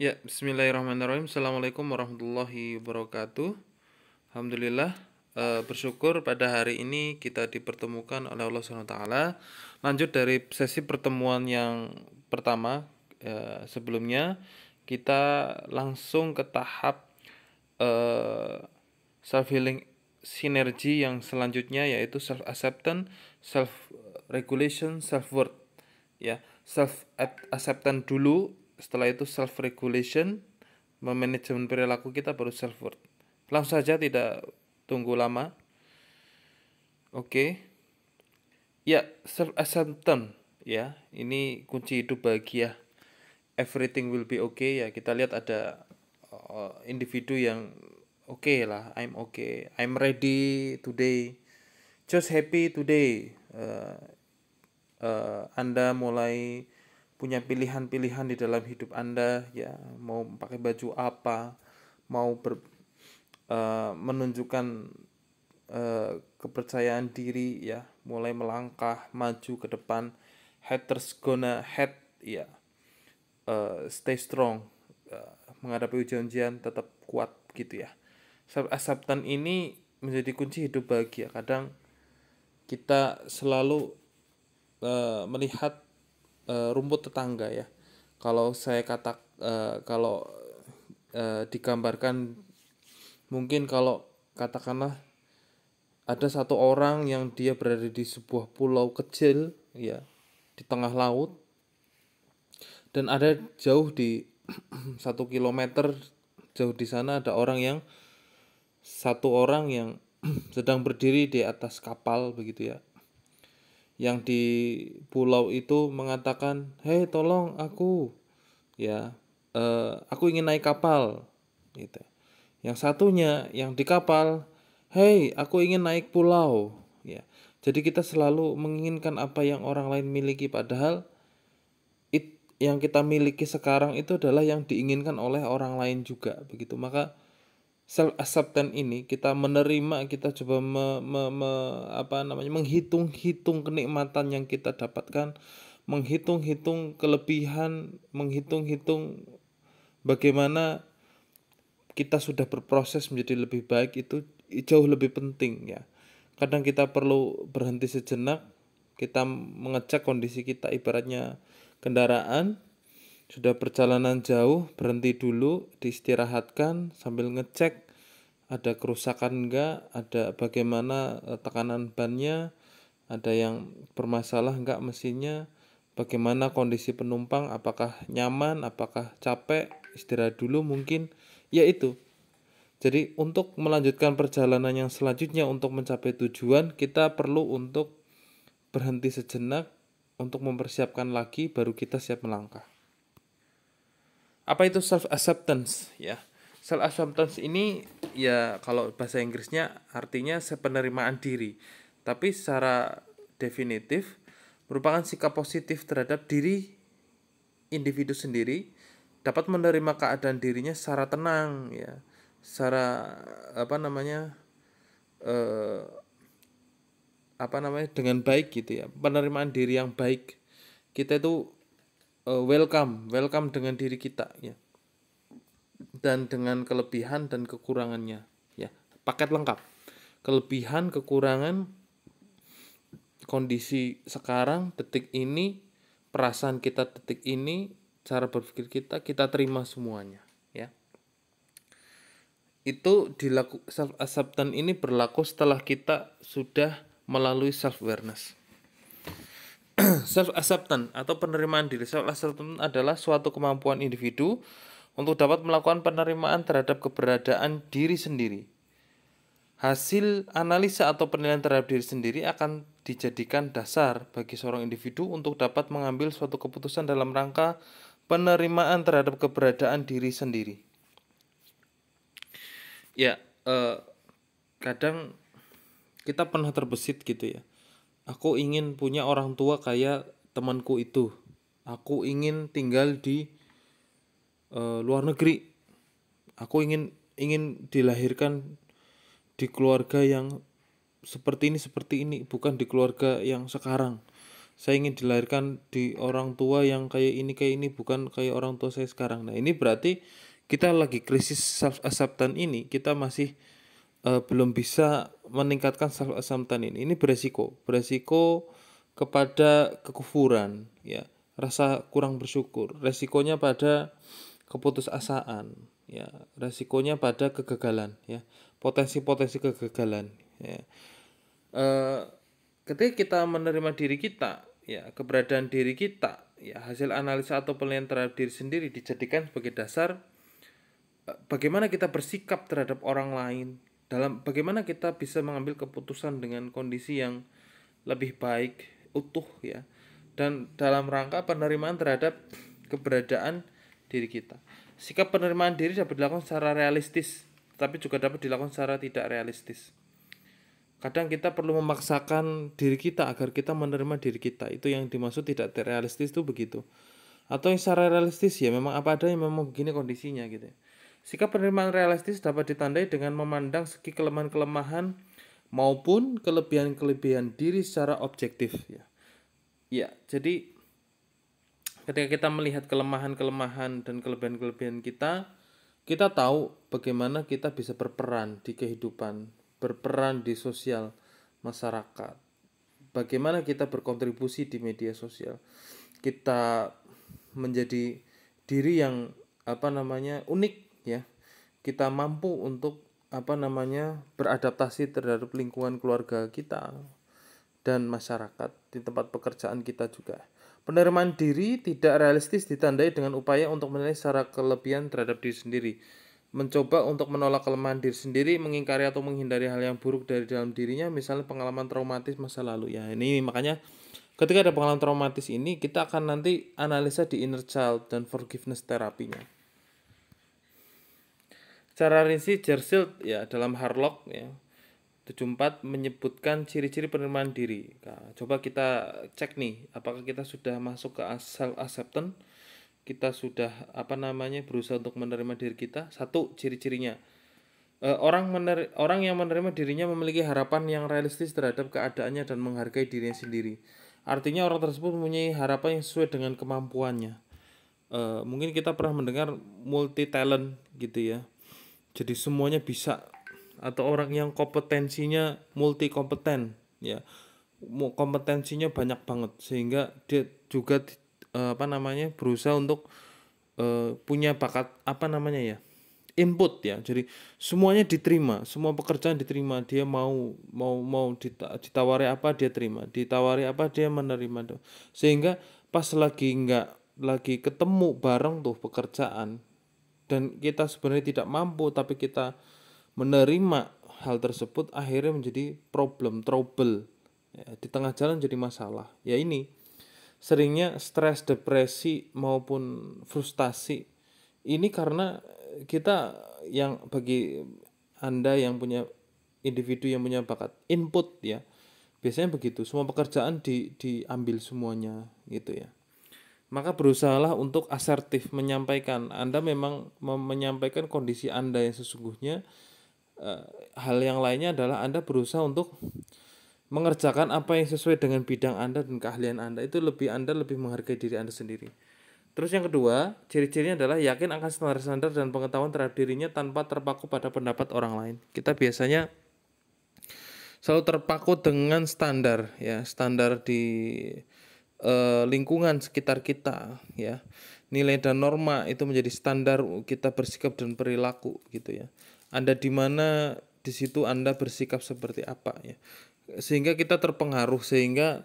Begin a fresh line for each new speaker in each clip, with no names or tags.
Ya, bismillahirrahmanirrahim. Assalamualaikum warahmatullahi wabarakatuh. Alhamdulillah, e, bersyukur pada hari ini kita dipertemukan oleh Allah SWT. Lanjut dari sesi pertemuan yang pertama e, sebelumnya, kita langsung ke tahap e, self-healing sinergi yang selanjutnya yaitu self-acceptance, self-regulation, self-worth. Ya, self-acceptance dulu setelah itu self regulation memanajemen perilaku kita baru self worth langsung saja tidak tunggu lama oke okay. ya self acceptance ya ini kunci hidup bahagia everything will be okay ya kita lihat ada uh, individu yang oke okay lah I'm okay I'm ready today just happy today uh, uh, anda mulai punya pilihan-pilihan di dalam hidup Anda ya mau pakai baju apa mau ber, uh, menunjukkan uh, kepercayaan diri ya mulai melangkah maju ke depan haters gonna hate ya uh, stay strong uh, menghadapi ujian-ujian tetap kuat gitu ya Asap acceptance ini menjadi kunci hidup bahagia kadang kita selalu uh, melihat Eh, rumput tetangga ya. Kalau saya kata uh, eh, kalau uh, digambarkan mungkin kalau katakanlah ada satu orang yang dia berada di sebuah pulau kecil ya di tengah laut dan ada jauh di satu kilometer jauh di sana ada orang yang satu orang yang sedang berdiri di atas kapal begitu ya yang di pulau itu mengatakan, "Hei, tolong aku." Ya, e, aku ingin naik kapal gitu. Yang satunya yang di kapal, "Hei, aku ingin naik pulau." Ya. Jadi kita selalu menginginkan apa yang orang lain miliki padahal yang kita miliki sekarang itu adalah yang diinginkan oleh orang lain juga begitu. Maka self acceptance ini kita menerima kita coba me, me, me, apa namanya menghitung-hitung kenikmatan yang kita dapatkan menghitung-hitung kelebihan menghitung-hitung bagaimana kita sudah berproses menjadi lebih baik itu jauh lebih penting ya kadang kita perlu berhenti sejenak kita mengecek kondisi kita ibaratnya kendaraan sudah perjalanan jauh berhenti dulu diistirahatkan sambil ngecek ada kerusakan enggak ada bagaimana eh, tekanan bannya ada yang bermasalah enggak mesinnya bagaimana kondisi penumpang apakah nyaman apakah capek istirahat dulu mungkin ya itu jadi untuk melanjutkan perjalanan yang selanjutnya untuk mencapai tujuan kita perlu untuk berhenti sejenak untuk mempersiapkan lagi baru kita siap melangkah apa itu self acceptance ya? Self acceptance ini ya kalau bahasa Inggrisnya artinya penerimaan diri. Tapi secara definitif merupakan sikap positif terhadap diri individu sendiri dapat menerima keadaan dirinya secara tenang ya secara apa namanya eh, apa namanya dengan baik gitu ya penerimaan diri yang baik kita itu uh, welcome, welcome dengan diri kita ya. Dan dengan kelebihan dan kekurangannya ya. Paket lengkap. Kelebihan, kekurangan kondisi sekarang detik ini, perasaan kita detik ini, cara berpikir kita, kita terima semuanya ya. Itu dilaku self acceptance ini berlaku setelah kita sudah melalui self awareness. self acceptance atau penerimaan diri self acceptance adalah suatu kemampuan individu untuk dapat melakukan penerimaan terhadap keberadaan diri sendiri. Hasil analisa atau penilaian terhadap diri sendiri akan dijadikan dasar bagi seorang individu untuk dapat mengambil suatu keputusan dalam rangka penerimaan terhadap keberadaan diri sendiri. Ya, eh, kadang kita pernah terbesit gitu ya Aku ingin punya orang tua kayak temanku itu. Aku ingin tinggal di uh, luar negeri. Aku ingin ingin dilahirkan di keluarga yang seperti ini seperti ini, bukan di keluarga yang sekarang. Saya ingin dilahirkan di orang tua yang kayak ini kayak ini, bukan kayak orang tua saya sekarang. Nah, ini berarti kita lagi krisis self acceptance ini, kita masih uh, belum bisa meningkatkan self assumption ini ini beresiko beresiko kepada kekufuran ya rasa kurang bersyukur resikonya pada keputusasaan ya resikonya pada kegagalan ya potensi-potensi kegagalan ya uh, ketika kita menerima diri kita ya keberadaan diri kita ya hasil analisa atau penilaian terhadap diri sendiri dijadikan sebagai dasar eh, bagaimana kita bersikap terhadap orang lain dalam bagaimana kita bisa mengambil keputusan dengan kondisi yang lebih baik utuh ya dan dalam rangka penerimaan terhadap keberadaan diri kita sikap penerimaan diri dapat dilakukan secara realistis tapi juga dapat dilakukan secara tidak realistis kadang kita perlu memaksakan diri kita agar kita menerima diri kita itu yang dimaksud tidak realistis itu begitu atau yang secara realistis ya memang apa adanya memang begini kondisinya gitu ya Sikap penerimaan realistis dapat ditandai dengan memandang segi kelemahan-kelemahan maupun kelebihan-kelebihan diri secara objektif ya. Ya, jadi ketika kita melihat kelemahan-kelemahan dan kelebihan-kelebihan kita, kita tahu bagaimana kita bisa berperan di kehidupan, berperan di sosial masyarakat. Bagaimana kita berkontribusi di media sosial. Kita menjadi diri yang apa namanya unik ya kita mampu untuk apa namanya beradaptasi terhadap lingkungan keluarga kita dan masyarakat di tempat pekerjaan kita juga. Penerimaan diri tidak realistis ditandai dengan upaya untuk menilai secara kelebihan terhadap diri sendiri. Mencoba untuk menolak kelemahan diri sendiri, mengingkari atau menghindari hal yang buruk dari dalam dirinya, misalnya pengalaman traumatis masa lalu. Ya, ini makanya ketika ada pengalaman traumatis ini, kita akan nanti analisa di inner child dan forgiveness terapinya. Secara rinci Jersild ya dalam Harlock ya 74 menyebutkan ciri-ciri penerimaan diri. Nah, coba kita cek nih apakah kita sudah masuk ke self acceptance? Kita sudah apa namanya berusaha untuk menerima diri kita? Satu ciri-cirinya eh, orang mener orang yang menerima dirinya memiliki harapan yang realistis terhadap keadaannya dan menghargai dirinya sendiri. Artinya orang tersebut mempunyai harapan yang sesuai dengan kemampuannya. E, mungkin kita pernah mendengar multi talent gitu ya jadi semuanya bisa atau orang yang kompetensinya multi kompeten ya kompetensinya banyak banget sehingga dia juga eh, apa namanya berusaha untuk eh, punya bakat apa namanya ya input ya jadi semuanya diterima semua pekerjaan diterima dia mau mau mau ditawari apa dia terima ditawari apa dia menerima sehingga pas lagi nggak lagi ketemu bareng tuh pekerjaan dan kita sebenarnya tidak mampu tapi kita menerima hal tersebut akhirnya menjadi problem trouble ya, di tengah jalan jadi masalah ya ini seringnya stres depresi maupun frustasi ini karena kita yang bagi anda yang punya individu yang punya bakat input ya biasanya begitu semua pekerjaan di diambil semuanya gitu ya maka berusahalah untuk asertif menyampaikan. Anda memang menyampaikan kondisi Anda yang sesungguhnya. Eh, hal yang lainnya adalah Anda berusaha untuk mengerjakan apa yang sesuai dengan bidang Anda dan keahlian Anda. Itu lebih Anda lebih menghargai diri Anda sendiri. Terus yang kedua, ciri-cirinya adalah yakin akan standar-standar dan pengetahuan terhadap dirinya tanpa terpaku pada pendapat orang lain. Kita biasanya selalu terpaku dengan standar ya, standar di eh, lingkungan sekitar kita ya nilai dan norma itu menjadi standar kita bersikap dan perilaku gitu ya anda di mana di situ anda bersikap seperti apa ya sehingga kita terpengaruh sehingga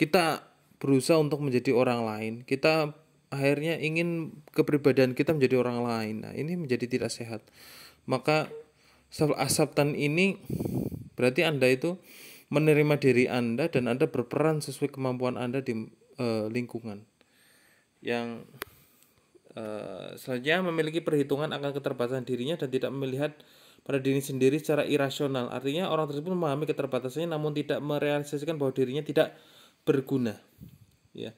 kita berusaha untuk menjadi orang lain kita akhirnya ingin kepribadian kita menjadi orang lain nah ini menjadi tidak sehat maka self acceptance ini berarti anda itu menerima diri Anda dan Anda berperan sesuai kemampuan Anda di uh, lingkungan. Yang uh, selanjutnya memiliki perhitungan akan keterbatasan dirinya dan tidak melihat pada diri sendiri secara irasional. Artinya orang tersebut memahami keterbatasannya namun tidak merealisasikan bahwa dirinya tidak berguna. Ya.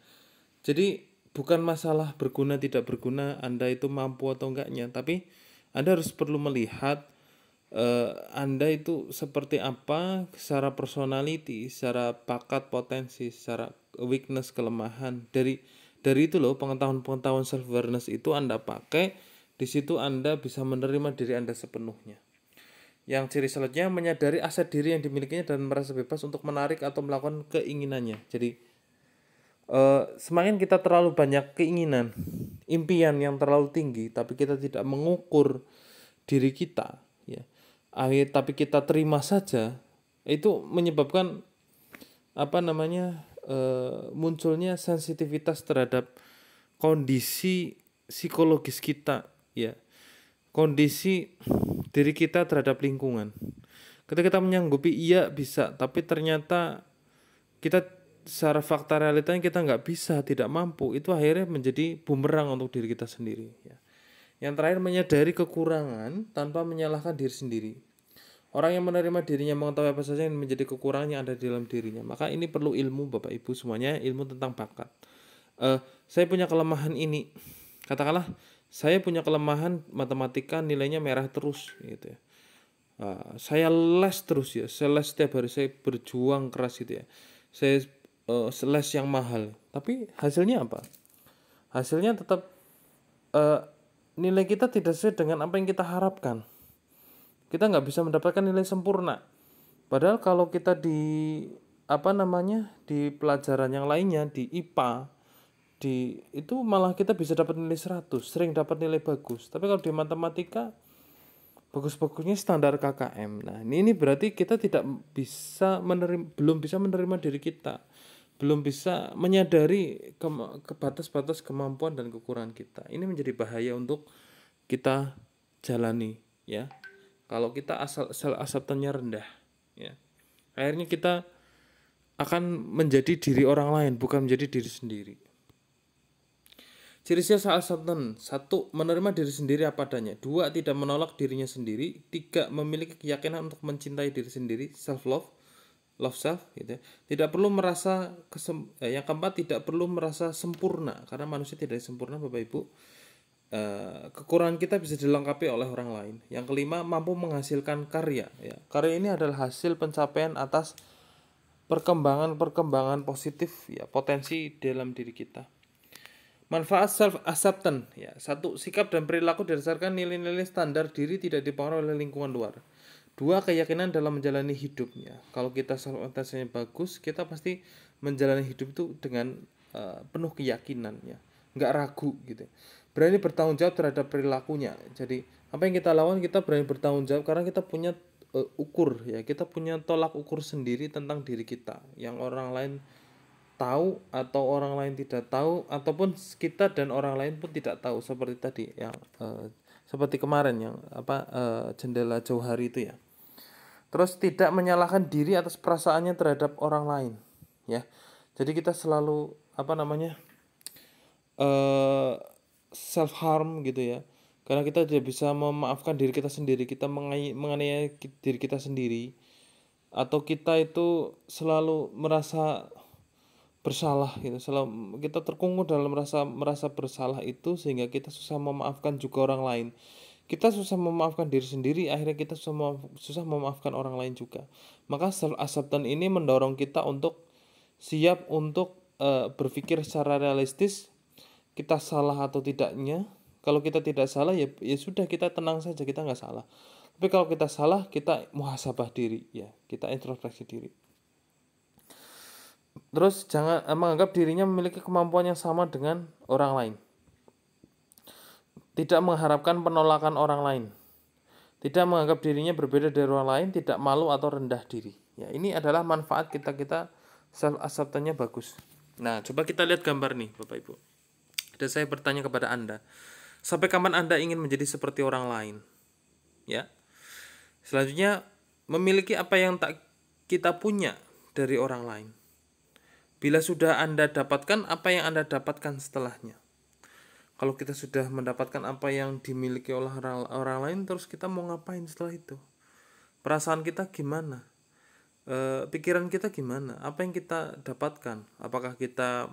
Jadi bukan masalah berguna tidak berguna Anda itu mampu atau enggaknya, tapi Anda harus perlu melihat uh, Anda itu seperti apa secara personality, secara pakat potensi, secara weakness kelemahan. Dari dari itu loh pengetahuan-pengetahuan self awareness itu Anda pakai di situ Anda bisa menerima diri Anda sepenuhnya. Yang ciri selanjutnya menyadari aset diri yang dimilikinya dan merasa bebas untuk menarik atau melakukan keinginannya. Jadi uh, semakin kita terlalu banyak keinginan, impian yang terlalu tinggi, tapi kita tidak mengukur diri kita, akhir tapi kita terima saja itu menyebabkan apa namanya e, munculnya sensitivitas terhadap kondisi psikologis kita ya kondisi diri kita terhadap lingkungan ketika kita menyanggupi iya bisa tapi ternyata kita secara fakta realitanya kita nggak bisa tidak mampu itu akhirnya menjadi bumerang untuk diri kita sendiri ya yang terakhir menyadari kekurangan tanpa menyalahkan diri sendiri. Orang yang menerima dirinya mengetahui apa saja yang menjadi kekurangan yang ada di dalam dirinya. Maka ini perlu ilmu Bapak Ibu semuanya, ilmu tentang bakat. Uh, saya punya kelemahan ini. Katakanlah saya punya kelemahan matematika nilainya merah terus gitu ya. Uh, saya les terus ya, saya les setiap hari saya berjuang keras gitu ya. Saya uh, les yang mahal, tapi hasilnya apa? Hasilnya tetap uh, nilai kita tidak sesuai dengan apa yang kita harapkan. Kita nggak bisa mendapatkan nilai sempurna. Padahal kalau kita di apa namanya di pelajaran yang lainnya di IPA di itu malah kita bisa dapat nilai 100, sering dapat nilai bagus. Tapi kalau di matematika bagus-bagusnya standar KKM. Nah, ini, ini berarti kita tidak bisa menerima belum bisa menerima diri kita belum bisa menyadari ke, ke batas-batas kemampuan dan kekurangan kita. Ini menjadi bahaya untuk kita jalani, ya. Kalau kita asal sel asaptannya rendah, ya. Akhirnya kita akan menjadi diri orang lain, bukan menjadi diri sendiri. Ciri-ciri salah satu, satu menerima diri sendiri apa adanya, dua tidak menolak dirinya sendiri, tiga memiliki keyakinan untuk mencintai diri sendiri, self love, love self gitu ya. tidak perlu merasa kesem eh, yang keempat tidak perlu merasa sempurna karena manusia tidak sempurna Bapak Ibu eh, kekurangan kita bisa dilengkapi oleh orang lain yang kelima mampu menghasilkan karya ya karya ini adalah hasil pencapaian atas perkembangan-perkembangan positif ya potensi dalam diri kita Manfaat self acceptance ya. Satu sikap dan perilaku didasarkan nilai-nilai standar diri tidak dipengaruhi oleh lingkungan luar dua keyakinan dalam menjalani hidupnya kalau kita self orientasinya bagus kita pasti menjalani hidup itu dengan uh, penuh keyakinan ya nggak ragu gitu berani bertanggung jawab terhadap perilakunya jadi apa yang kita lawan kita berani bertanggung jawab karena kita punya uh, ukur ya kita punya tolak ukur sendiri tentang diri kita yang orang lain tahu atau orang lain tidak tahu ataupun kita dan orang lain pun tidak tahu seperti tadi yang uh, seperti kemarin yang apa uh, jendela jauh hari itu ya Terus tidak menyalahkan diri atas perasaannya terhadap orang lain, ya. Jadi kita selalu apa namanya? Uh, eh, self harm gitu ya. Karena kita tidak bisa memaafkan diri kita sendiri, kita menganiaya diri kita sendiri atau kita itu selalu merasa bersalah gitu selalu kita terkungkung dalam merasa merasa bersalah itu sehingga kita susah memaafkan juga orang lain kita susah memaafkan diri sendiri akhirnya kita susah susah memaafkan orang lain juga maka self acceptance ini mendorong kita untuk siap untuk uh, berpikir secara realistis kita salah atau tidaknya kalau kita tidak salah ya ya sudah kita tenang saja kita nggak salah tapi kalau kita salah kita muhasabah diri ya kita introspeksi diri terus jangan eh, menganggap dirinya memiliki kemampuan yang sama dengan orang lain tidak mengharapkan penolakan orang lain. Tidak menganggap dirinya berbeda dari orang lain, tidak malu atau rendah diri. Ya, ini adalah manfaat kita-kita self acceptance bagus. Nah, coba kita lihat gambar nih, Bapak Ibu. Dan saya bertanya kepada Anda, sampai kapan Anda ingin menjadi seperti orang lain? Ya. Selanjutnya, memiliki apa yang tak kita punya dari orang lain. Bila sudah Anda dapatkan apa yang Anda dapatkan setelahnya kalau kita sudah mendapatkan apa yang dimiliki oleh orang, orang lain terus kita mau ngapain setelah itu perasaan kita gimana e, pikiran kita gimana apa yang kita dapatkan apakah kita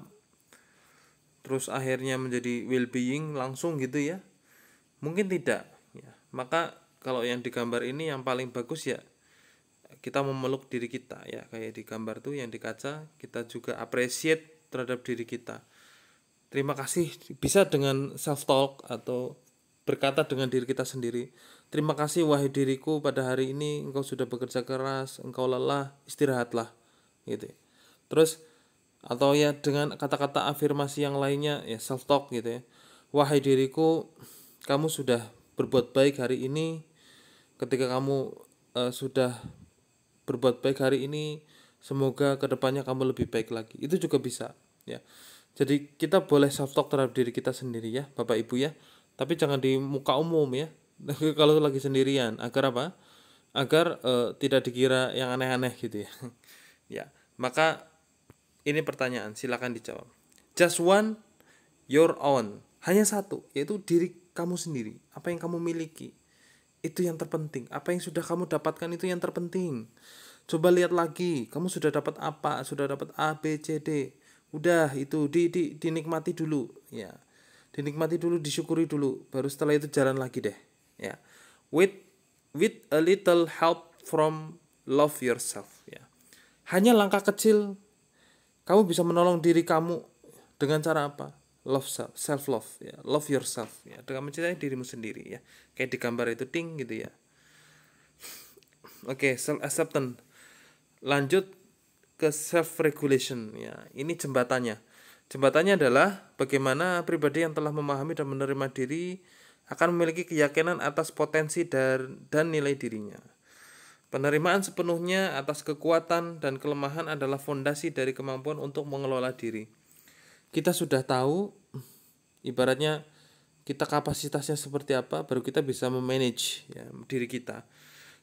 terus akhirnya menjadi well being langsung gitu ya mungkin tidak ya maka kalau yang digambar ini yang paling bagus ya kita memeluk diri kita ya kayak di gambar tuh yang di kaca kita juga appreciate terhadap diri kita terima kasih bisa dengan self talk atau berkata dengan diri kita sendiri terima kasih wahai diriku pada hari ini engkau sudah bekerja keras engkau lelah istirahatlah gitu terus atau ya dengan kata-kata afirmasi yang lainnya ya self talk gitu ya wahai diriku kamu sudah berbuat baik hari ini ketika kamu uh, sudah berbuat baik hari ini semoga kedepannya kamu lebih baik lagi itu juga bisa ya jadi kita boleh soft talk terhadap diri kita sendiri ya, Bapak Ibu ya. Tapi jangan di muka umum ya. Kalau lagi sendirian, agar apa? Agar uh, tidak dikira yang aneh-aneh gitu ya. ya, maka ini pertanyaan, silakan dijawab. Just one your own. Hanya satu, yaitu diri kamu sendiri. Apa yang kamu miliki? Itu yang terpenting. Apa yang sudah kamu dapatkan itu yang terpenting. Coba lihat lagi, kamu sudah dapat apa? Sudah dapat A, B, C, D udah itu di, di dinikmati dulu ya dinikmati dulu disyukuri dulu baru setelah itu jalan lagi deh ya with with a little help from love yourself ya hanya langkah kecil kamu bisa menolong diri kamu dengan cara apa love self, self love ya love yourself ya dengan mencintai dirimu sendiri ya kayak di gambar itu ting gitu ya oke okay, self acceptance lanjut ke self regulation ya ini jembatannya jembatannya adalah bagaimana pribadi yang telah memahami dan menerima diri akan memiliki keyakinan atas potensi dan, dan nilai dirinya penerimaan sepenuhnya atas kekuatan dan kelemahan adalah fondasi dari kemampuan untuk mengelola diri kita sudah tahu ibaratnya kita kapasitasnya seperti apa baru kita bisa memanage ya, diri kita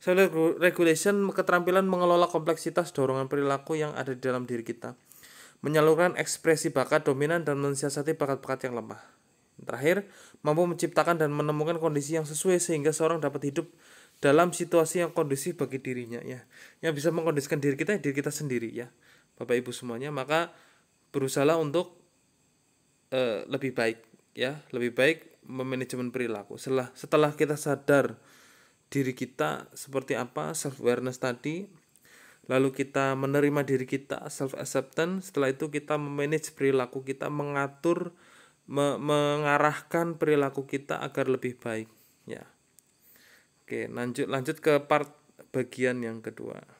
Self regulation keterampilan mengelola kompleksitas dorongan perilaku yang ada di dalam diri kita. Menyalurkan ekspresi bakat dominan dan mensiasati bakat-bakat yang lemah. Terakhir, mampu menciptakan dan menemukan kondisi yang sesuai sehingga seorang dapat hidup dalam situasi yang kondusif bagi dirinya ya. Yang bisa mengkondisikan diri kita ya, diri kita sendiri ya. Bapak Ibu semuanya, maka berusahalah untuk uh, lebih baik ya, lebih baik memanajemen perilaku. Setelah setelah kita sadar diri kita seperti apa self awareness tadi lalu kita menerima diri kita self acceptance setelah itu kita memanage perilaku kita mengatur me mengarahkan perilaku kita agar lebih baik ya oke lanjut lanjut ke part bagian yang kedua